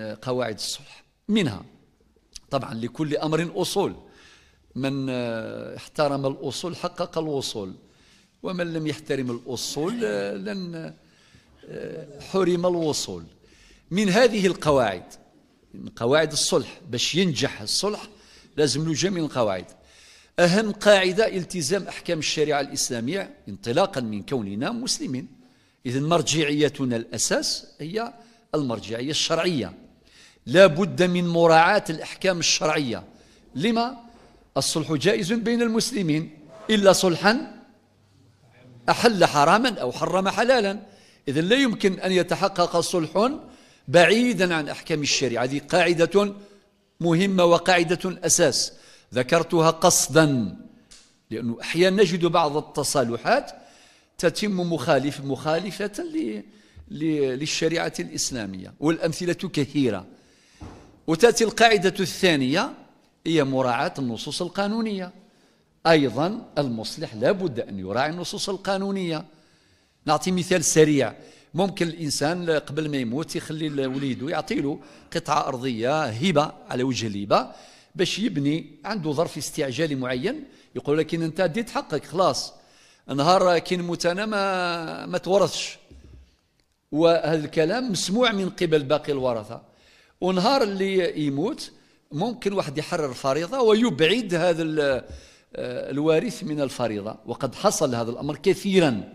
قواعد الصلح منها طبعا لكل أمر أصول من آه، احترم الأصول حقق الوصول ومن لم يحترم الأصول آه، لن آه، حرم الوصول من هذه القواعد من قواعد الصلح باش ينجح الصلح لازم له جميع القواعد أهم قاعدة التزام أحكام الشريعة الإسلامية انطلاقا من كوننا مسلمين إذن مرجعيتنا الأساس هي المرجعية الشرعية لا بد من مراعاة الأحكام الشرعية لما الصلح جائز بين المسلمين إلا صلحا أحل حراما أو حرم حلالا إذا لا يمكن أن يتحقق صلح بعيدا عن أحكام الشريعة هذه قاعدة مهمة وقاعدة أساس ذكرتها قصدا لأنه أحيانا نجد بعض التصالحات تتم مخالف مخالفة للشريعة الإسلامية والأمثلة كثيرة وتأتي القاعدة الثانية هي مراعاة النصوص القانونية أيضا المصلح لابد أن يراعي النصوص القانونية نعطي مثال سريع ممكن الإنسان قبل ما يموت يخلي وليده يعطي له قطعة أرضية هبة على وجه الهبة باش يبني عنده ظرف استعجالي معين يقول لك إن أنت ديت حقك خلاص نهار كي نموت أنا ما, ما تورثش وهذا الكلام مسموع من قبل باقي الورثة ونهار اللي يموت ممكن واحد يحرر فريضة ويبعد هذا آه، الوارث من الفريضة وقد حصل هذا الأمر كثيرا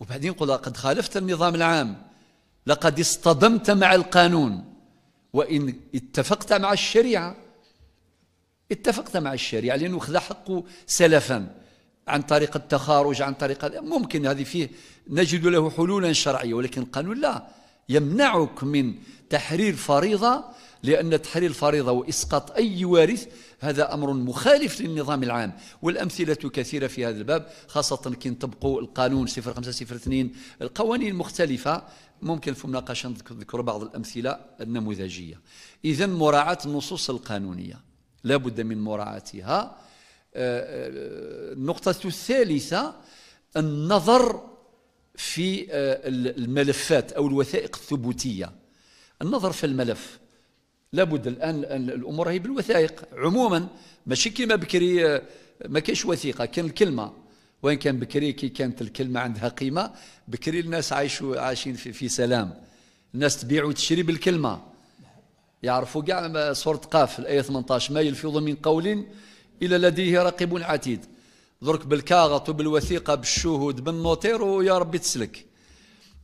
وبعدين قل قد خالفت النظام العام لقد اصطدمت مع القانون وإن اتفقت مع الشريعة اتفقت مع الشريعة لأنه خذ حقه سلفا عن طريق التخارج عن طريق ممكن هذه فيه نجد له حلولا شرعية ولكن القانون لا يمنعك من تحرير فريضة لأن تحرير الفريضة وإسقاط أي وارث هذا أمر مخالف للنظام العام والأمثلة كثيرة في هذا الباب خاصة كي نطبقوا القانون 0502 القوانين المختلفة ممكن في مناقشة نذكر بعض الأمثلة النموذجية إذا مراعاة النصوص القانونية لا بد من مراعاتها آه، آه، النقطة الثالثة النظر في آه، الملفات أو الوثائق الثبوتية النظر في الملف لابد الآن الأمور هي بالوثائق عموما ماشي كيما بكري آه، ما كاينش وثيقة كان الكلمة وإن كان بكري كي كانت الكلمة عندها قيمة بكري الناس عايشوا عايشين في, في سلام الناس تبيع وتشري بالكلمة يعرفوا كاع سورة آه، قاف الآية 18 ما يلفظ من قول إلا لديه رقيب عتيد درك بالكاغط وبالوثيقة بالشهود بالنوتير ويا ربي تسلك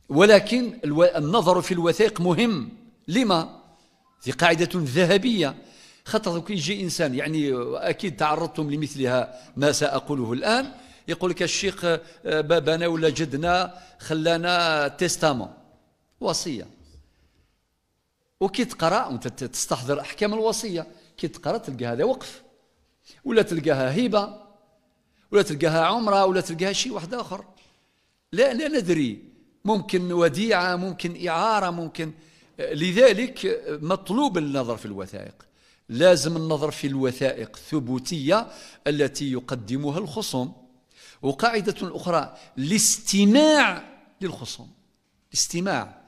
ولكن النظر في الوثائق مهم لما هذه قاعدة ذهبية خطر كي يجي إنسان يعني أكيد تعرضتم لمثلها ما سأقوله الآن يقول لك الشيخ آه، بابنا ولا جدنا خلانا تيستامون وصية وكي تقرا وانت تستحضر احكام الوصيه كي تقرا تلقى هذا وقف ولا تلقاها هبه ولا تلقاها عمرة ولا تلقاها شيء واحد آخر لا لا ندري ممكن وديعة ممكن إعارة ممكن آه، لذلك آه، مطلوب النظر في الوثائق لازم النظر في الوثائق الثبوتية التي يقدمها الخصم وقاعدة أخرى الاستماع للخصوم الاستماع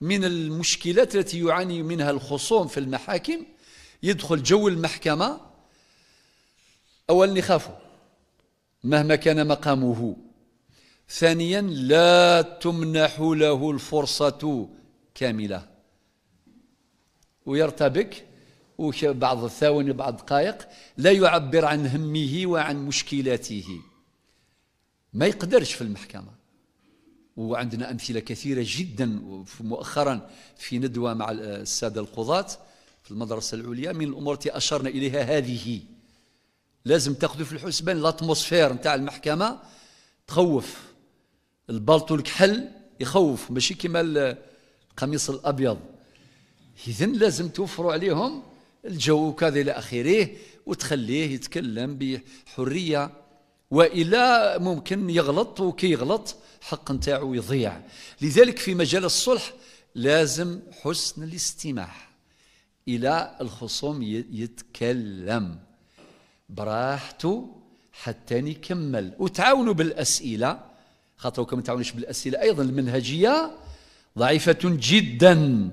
من المشكلات التي يعاني منها الخصوم في المحاكم يدخل جو المحكمة أولا يخافوا مهما كان مقامه ثانيا لا تمنح له الفرصة كاملة ويرتبك وبعض الثواني بعض الدقائق لا يعبر عن همه وعن مشكلاته ما يقدرش في المحكمة وعندنا أمثلة كثيرة جدا مؤخرا في ندوة مع السادة القضاة في المدرسة العليا من الأمور التي أشرنا إليها هذه لازم تاخذوا في الحسبان الاتموسفير نتاع المحكمه تخوف البلط والكحل يخوف ماشي كيما القميص الابيض اذا لازم توفروا عليهم الجو وكذا الى اخره وتخليه يتكلم بحريه والا ممكن يغلط وكي يغلط حق نتاعو يضيع لذلك في مجال الصلح لازم حسن الاستماع الى الخصوم يتكلم براحته حتى نكمل وتعاونوا بالأسئلة خاطركم تعاونوش بالأسئلة أيضا المنهجية ضعيفة جدا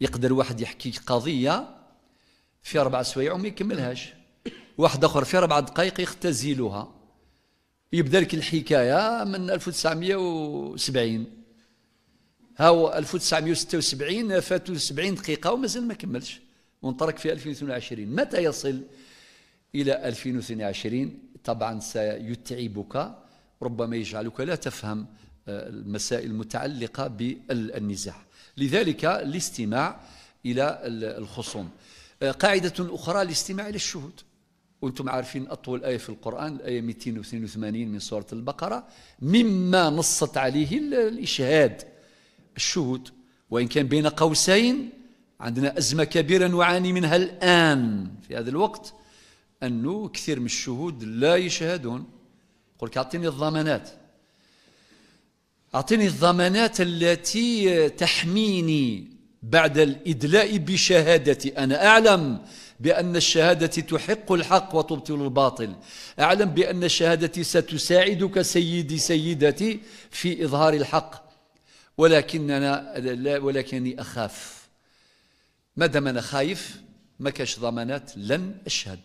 يقدر واحد يحكي قضية في أربع سوايع وما يكملهاش واحد آخر في أربع دقائق يختزلها يبدا لك الحكاية من 1970 ها هو 1976 فاتوا 70 دقيقة ومازال ما كملش وانطرق في 2022 متى يصل إلى 2022 طبعا سيتعبك ربما يجعلك لا تفهم آه، المسائل المتعلقة بالنزاع لذلك الاستماع إلى الخصوم آه، قاعدة أخرى الاستماع إلى الشهود وانتم عارفين أطول آية في القرآن الآية 282 من سورة البقرة مما نصت عليه الإشهاد الشهود وإن كان بين قوسين عندنا أزمة كبيرة نعاني منها الآن في هذا الوقت أنه كثير من الشهود لا يشهدون يقول لك أعطيني الضمانات أعطيني الضمانات التي تحميني بعد الإدلاء بشهادتي أنا أعلم بأن الشهادة تحق الحق وتبطل الباطل أعلم بأن شهادتي ستساعدك سيدي سيدتي في إظهار الحق ولكننا لا ولكني أخاف ما دام أنا خايف ما كاش ضمانات لن أشهد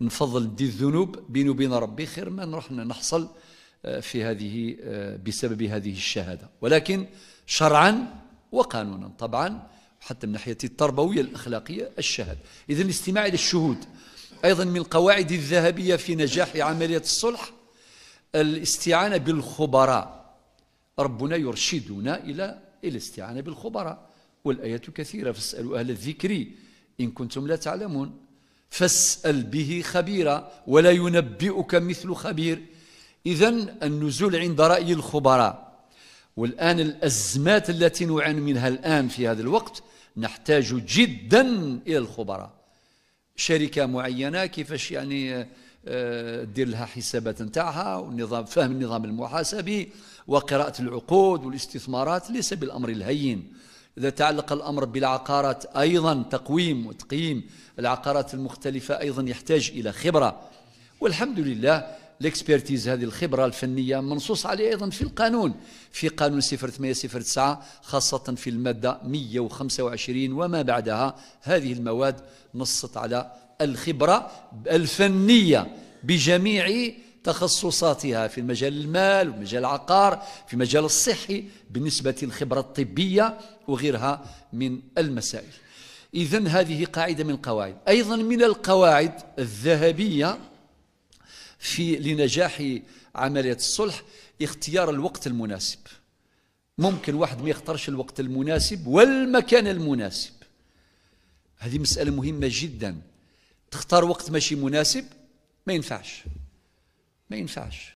نفضل دي الذنوب بيني وبين ربي خير ما نروح نحصل آه، في هذه آه، بسبب هذه الشهاده ولكن شرعا وقانونا طبعا حتى من ناحيه التربويه الاخلاقيه الشهاده اذا الاستماع الى الشهود ايضا من القواعد الذهبيه في نجاح عمليه الصلح الاستعانه بالخبراء ربنا يرشدنا الى الاستعانه بالخبراء والايات كثيره فاسالوا اهل الذكر ان كنتم لا تعلمون فاسأل به خبيرا ولا ينبئك مثل خبير إذا النزول عند رأي الخبراء والآن الأزمات التي نعاني منها الآن في هذا الوقت نحتاج جدا إلى الخبراء شركة معينة كيفاش يعني آه، دير لها حسابات نتاعها والنظام فهم النظام المحاسبي وقراءة العقود والاستثمارات ليس بالأمر الهين إذا تعلق الأمر بالعقارات أيضا تقويم وتقييم العقارات المختلفة أيضا يحتاج إلى خبرة والحمد لله الاكسبرتيز هذه الخبرة الفنية منصوص عليه أيضا في القانون في قانون 0809 خاصة في المادة 125 وما بعدها هذه المواد نصت على الخبرة الفنية بجميع تخصصاتها في مجال المال ومجال العقار في مجال الصحي بالنسبة للخبرة الطبية وغيرها من المسائل إذا هذه قاعدة من القواعد أيضا من القواعد الذهبية في لنجاح عملية الصلح اختيار الوقت المناسب ممكن واحد ما يختارش الوقت المناسب والمكان المناسب هذه مسألة مهمة جدا تختار وقت ماشي مناسب ما ينفعش ما ينفعش